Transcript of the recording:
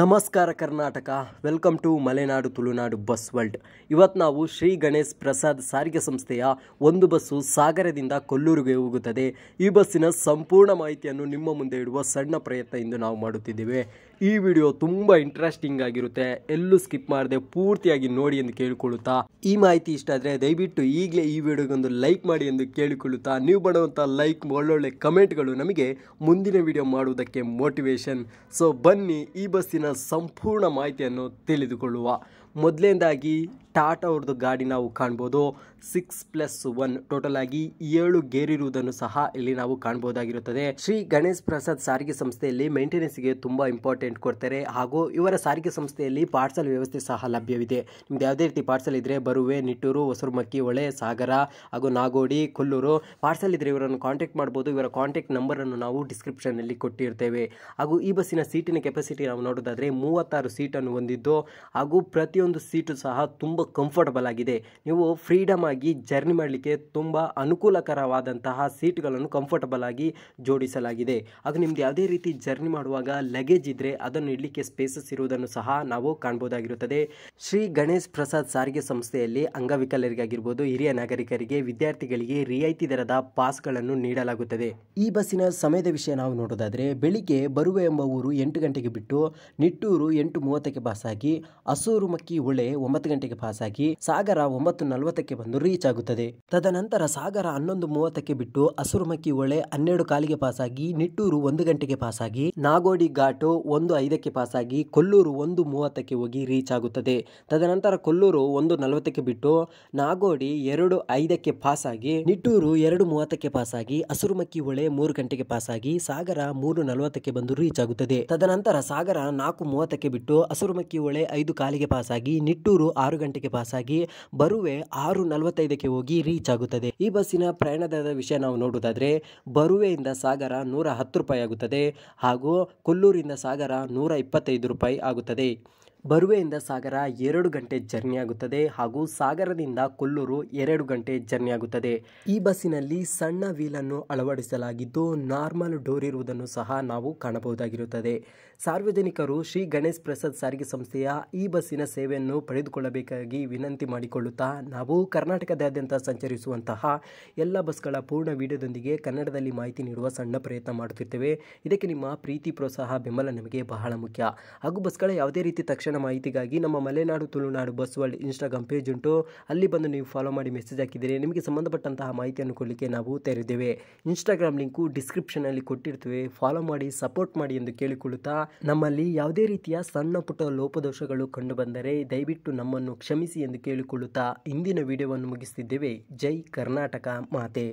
ನಮಸ್ಕಾರ Karnataka welcome to Malenadu Tulunadu bus world ಇವತ್ತು ನಾವು ಶ್ರೀ ಗಣೇಶ್ ಪ್ರಸಾದ್ ಸಾರಿಗೆ ಸಂಸ್ಥೆಯ ಒಂದು ಬಸ್ಸು ಸಾಗರದಿಂದ ಕೊಲ್ಲೂರಿಗೆ ಹೋಗುತ್ತದೆ ಈ ಬಸ್ಸಿನ ಸಂಪೂರ್ಣ ಮಾಹಿತಿಯನ್ನು ನಿಮ್ಮ ಮುಂದೆ ಇಡುವ ಸಣ್ಣ ಪ್ರಯತ್ನ ಇಂದು ನಾವು ಮಾಡುತ್ತಿದ್ದೇವೆ ಈ ವಿಡಿಯೋ ತುಂಬ ಇಂಟ್ರೆಸ್ಟಿಂಗ್ ಆಗಿರುತ್ತೆ ಎಲ್ಲೂ ಸ್ಕಿಪ್ ಮಾಡದೆ ಪೂರ್ತಿಯಾಗಿ ನೋಡಿ ಎಂದು ಕೇಳಿಕೊಳ್ಳುತ್ತಾ ಈ ಮಾಹಿತಿ ಇಷ್ಟ ಆದರೆ ದಯವಿಟ್ಟು ಈಗಲೇ ಈ ವಿಡಿಯೋಗೊಂದು ಲೈಕ್ ಮಾಡಿ ಎಂದು ಕೇಳಿಕೊಳ್ಳುತ್ತಾ ನೀವು ಮಾಡುವಂಥ ಲೈಕ್ ಒಳ್ಳೊಳ್ಳೆ ಕಮೆಂಟ್ಗಳು ನಮಗೆ ಮುಂದಿನ ವಿಡಿಯೋ ಮಾಡುವುದಕ್ಕೆ ಮೋಟಿವೇಶನ್ ಸೊ ಬನ್ನಿ ಈ ಬಸ್ಸಿನ ಸಂಪೂರ್ಣ ಮಾಹಿತಿಯನ್ನು ತಿಳಿದುಕೊಳ್ಳುವ ಮೊದಲೇದಾಗಿ ಟಾಟಾ ಅವ್ರದ್ದು ಗಾಡಿ ನಾವು ಕಾಣ್ಬೋದು ಸಿಕ್ಸ್ ಪ್ಲಸ್ ಒನ್ ಟೋಟಲ್ ಆಗಿ ಏಳು ಗೇರಿರುವುದನ್ನು ಸಹ ಇಲ್ಲಿ ನಾವು ಕಾಣಬಹುದಾಗಿರುತ್ತದೆ ಶ್ರೀ ಗಣೇಶ್ ಪ್ರಸಾದ್ ಸಾರಿಗೆ ಸಂಸ್ಥೆಯಲ್ಲಿ ಮೇಂಟೆನೆನ್ಸ್ಗೆ ತುಂಬಾ ಇಂಪಾರ್ಟೆಂಟ್ ಕೊಡ್ತಾರೆ ಹಾಗೂ ಇವರ ಸಾರಿಗೆ ಸಂಸ್ಥೆಯಲ್ಲಿ ಪಾರ್ಸಲ್ ವ್ಯವಸ್ಥೆ ಸಹ ಲಭ್ಯವಿದೆ ನಿಮ್ದು ಯಾವುದೇ ರೀತಿ ಪಾರ್ಸಲ್ ಇದ್ರೆ ಬರುವೆ ನಿಟ್ಟೂರು ಮಕ್ಕಿ ಹೊಳೆ ಸಾಗರ ಹಾಗೂ ನಾಗೋಡಿ ಕೊಲ್ಲೂರು ಪಾರ್ಸಲ್ ಇದ್ರೆ ಇವರನ್ನು ಕಾಂಟ್ಯಾಕ್ಟ್ ಮಾಡಬಹುದು ಇವರ ಕಾಂಟ್ಯಾಕ್ಟ್ ನಂಬರ್ ಅನ್ನು ನಾವು ಡಿಸ್ಕ್ರಿಪ್ಷನ್ ಅಲ್ಲಿ ಕೊಟ್ಟಿರ್ತೇವೆ ಹಾಗೂ ಈ ಬಸ್ಸಿನ ಸೀಟಿನ ಕೆಪಾಸಿಟಿ ನಾವು ನೋಡೋದಾದ್ರೆ ಮೂವತ್ತಾರು ಸೀಟನ್ನು ಹೊಂದಿದ್ದು ಹಾಗೂ ಪ್ರತಿಯೊಂದು ಸೀಟು ಸಹ ತುಂಬ ಕಂಫರ್ಟಬಲ್ ಆಗಿದೆ ನೀವು ಫ್ರೀಡಮ್ ಆಗಿ ಜರ್ನಿ ಮಾಡಲಿಕ್ಕೆ ತುಂಬ ಅನುಕೂಲಕರವಾದಂತಹ ಸೀಟ್ಗಳನ್ನು ಕಂಫರ್ಟಬಲ್ ಆಗಿ ಜೋಡಿಸಲಾಗಿದೆ ಅದು ನಿಮ್ದು ಯಾವುದೇ ರೀತಿ ಜರ್ನಿ ಮಾಡುವಾಗ ಲಗೇಜ್ ಇದ್ರೆ ಅದನ್ನು ಇಡಲಿಕ್ಕೆ ಸ್ಪೇಸಸ್ ಇರುವುದನ್ನು ಸಹ ನಾವು ಕಾಣ್ಬೋದಾಗಿರುತ್ತದೆ ಶ್ರೀ ಗಣೇಶ್ ಪ್ರಸಾದ್ ಸಾರಿಗೆ ಸಂಸ್ಥೆಯಲ್ಲಿ ಅಂಗವಿಕಲರಿಗಾಗಿರ್ಬೋದು ಹಿರಿಯ ನಾಗರಿಕರಿಗೆ ವಿದ್ಯಾರ್ಥಿಗಳಿಗೆ ರಿಯಾಯಿತಿ ದರದ ಪಾಸ್ಗಳನ್ನು ನೀಡಲಾಗುತ್ತದೆ ಈ ಬಸ್ಸಿನ ಸಮಯದ ವಿಷಯ ನಾವು ನೋಡೋದಾದ್ರೆ ಬೆಳಿಗ್ಗೆ ಬರುವೆ ಎಂಬ ಊರು ಎಂಟು ಗಂಟೆಗೆ ಬಿಟ್ಟು ನಿಟ್ಟೂರು ಎಂಟು ಮೂವತ್ತಕ್ಕೆ ಆಗಿ ಹಸೂರು ಮಕ್ಕಿ ಹೊಳೆ ಒಂಬತ್ತು ಗಂಟೆಗೆ ಪಾಸ್ ಆಗಿ ಸಾಗರ ಒಂಬತ್ತು ನಲವತ್ತಕ್ಕೆ ಬಂದು ರೀಚ್ ಆಗುತ್ತದೆ ತದನಂತರ ಸಾಗರ ಹನ್ನೊಂದು ಮೂವತ್ತಕ್ಕೆ ಬಿಟ್ಟು ಹಸುರುಮಕ್ಕಿ ಹೊಳೆ ಹನ್ನೆರಡು ಕಾಲಿಗೆ ಆಗಿ ನಿಟ್ಟೂರು ಒಂದು ಗಂಟೆಗೆ ಪಾಸಾಗಿ ನಾಗೋಡಿ ಘಾಟು ಒಂದು ಐದಕ್ಕೆ ಆಗಿ ಕೊಲ್ಲೂರು ಒಂದು ಮೂವತ್ತಕ್ಕೆ ಹೋಗಿ ರೀಚ್ ಆಗುತ್ತದೆ ತದನಂತರ ಕೊಲ್ಲೂರು ಒಂದು ನಲವತ್ತಕ್ಕೆ ಬಿಟ್ಟು ನಾಗೋಡಿ ಎರಡು ಐದಕ್ಕೆ ಪಾಸ್ ಆಗಿ ನಿಟ್ಟೂರು ಎರಡು ಮೂವತ್ತಕ್ಕೆ ಆಗಿ ಹಸುರುಮಕ್ಕಿ ಹೊಳೆ ಮೂರು ಗಂಟೆಗೆ ಪಾಸಾಗಿ ಸಾಗರ ಮೂರು ನಲವತ್ತಕ್ಕೆ ಬಂದು ರೀಚ್ ಆಗುತ್ತದೆ ತದನಂತರ ಸಾಗರ ನಾಲ್ಕು ಮೂವತ್ತಕ್ಕೆ ಬಿಟ್ಟು ಹಸುರುಮಕ್ಕಿ ಹೊಳೆ ಐದು ಕಾಲಿಗೆ ಪಾಸಾಗಿ ನಿಟ್ಟೂರು ಆರು ಗಂಟೆಗೆ ಗಂಟೆಗೆ ಪಾಸ್ ಆಗಿ ಬರುವೆ ಆರು ನಲವತ್ತೈದಕ್ಕೆ ಹೋಗಿ ರೀಚ್ ಆಗುತ್ತದೆ ಈ ಬಸ್ಸಿನ ಪ್ರಯಾಣದ ವಿಷಯ ನಾವು ನೋಡುವುದಾದರೆ ಬರುವೆಯಿಂದ ಸಾಗರ ನೂರ ಹತ್ತು ರೂಪಾಯಿ ಆಗುತ್ತದೆ ಹಾಗೂ ಕೊಲ್ಲೂರಿಂದ ಸಾಗರ ನೂರ ಇಪ್ಪತ್ತೈದು ರೂಪಾಯಿ ಆಗುತ್ತದೆ ಬರುವೆಯಿಂದ ಸಾಗರ ಎರಡು ಗಂಟೆ ಜರ್ನಿ ಆಗುತ್ತದೆ ಹಾಗೂ ಸಾಗರದಿಂದ ಕೊಲ್ಲೂರು ಎರಡು ಗಂಟೆ ಜರ್ನಿ ಆಗುತ್ತದೆ ಈ ಬಸ್ಸಿನಲ್ಲಿ ಸಣ್ಣ ವೀಲನ್ನು ಅಳವಡಿಸಲಾಗಿದ್ದು ನಾರ್ಮಲ್ ಡೋರ್ ಇರುವುದನ್ನು ಸಹ ನಾವು ಕಾಣಬಹುದಾಗಿರುತ್ತದೆ ಸಾರ್ವಜನಿಕರು ಶ್ರೀ ಗಣೇಶ್ ಪ್ರಸಾದ್ ಸಾರಿಗೆ ಸಂಸ್ಥೆಯ ಈ ಬಸ್ಸಿನ ಸೇವೆಯನ್ನು ಪಡೆದುಕೊಳ್ಳಬೇಕಾಗಿ ವಿನಂತಿ ಮಾಡಿಕೊಳ್ಳುತ್ತಾ ನಾವು ಕರ್ನಾಟಕದಾದ್ಯಂತ ಸಂಚರಿಸುವಂತಹ ಎಲ್ಲ ಬಸ್ಗಳ ಪೂರ್ಣ ವಿಡಿಯೋದೊಂದಿಗೆ ಕನ್ನಡದಲ್ಲಿ ಮಾಹಿತಿ ನೀಡುವ ಸಣ್ಣ ಪ್ರಯತ್ನ ಮಾಡುತ್ತಿರ್ತೇವೆ ಇದಕ್ಕೆ ನಿಮ್ಮ ಪ್ರೀತಿ ಪ್ರೋತ್ಸಾಹ ಬೆಂಬಲ ನಮಗೆ ಬಹಳ ಮುಖ್ಯ ಹಾಗೂ ಬಸ್ಗಳ ಯಾವುದೇ ರೀತಿ ತಕ್ಷಣ ನಮ್ಮ ಮಾಹಿತಿಗಾಗಿ ನಮ್ಮ Malenadu Tulunadu bus world Instagram page ಉಂಟು ಅಲ್ಲಿ ಬಂದು ನೀವು ಫಾಲೋ ಮಾಡಿ ಮೆಸೇಜ್ ಹಾಕಿದರೆ ನಿಮಗೆ ಸಂಬಂಧಪಟ್ಟಂತಹ ಮಾಹಿತಿಯನ್ನು ಕೊಡಲಿಕ್ಕೆ ನಾವು ತೆರೆದಿದ್ದೇವೆ ಇನ್ಸ್ಟಾಗ್ರಾಮ್ ಲಿಂಕು ಡಿಸ್ಕ್ರಿಪ್ಷನಲ್ಲಿ ಕೊಟ್ಟಿರ್ತೇವೆ ಫಾಲೋ ಮಾಡಿ ಸಪೋರ್ಟ್ ಮಾಡಿ ಎಂದು ಕೇಳಿಕೊಳ್ಳುತ್ತಾ ನಮ್ಮಲ್ಲಿ ಯಾವುದೇ ರೀತಿಯ ಸಣ್ಣ ಪುಟ್ಟ ಲೋಪದೋಷಗಳು ಕಂಡುಬಂದರೆ ದಯವಿಟ್ಟು ನಮ್ಮನ್ನು ಕ್ಷಮಿಸಿ ಎಂದು ಕೇಳಿಕೊಳ್ಳುತ್ತಾ ಇಂದಿನ ವಿಡಿಯೋವನ್ನು ಮುಗಿಸುತ್ತಿದ್ದೇವೆ ಜೈ ಕರ್ನಾಟಕ ಮಾತೆ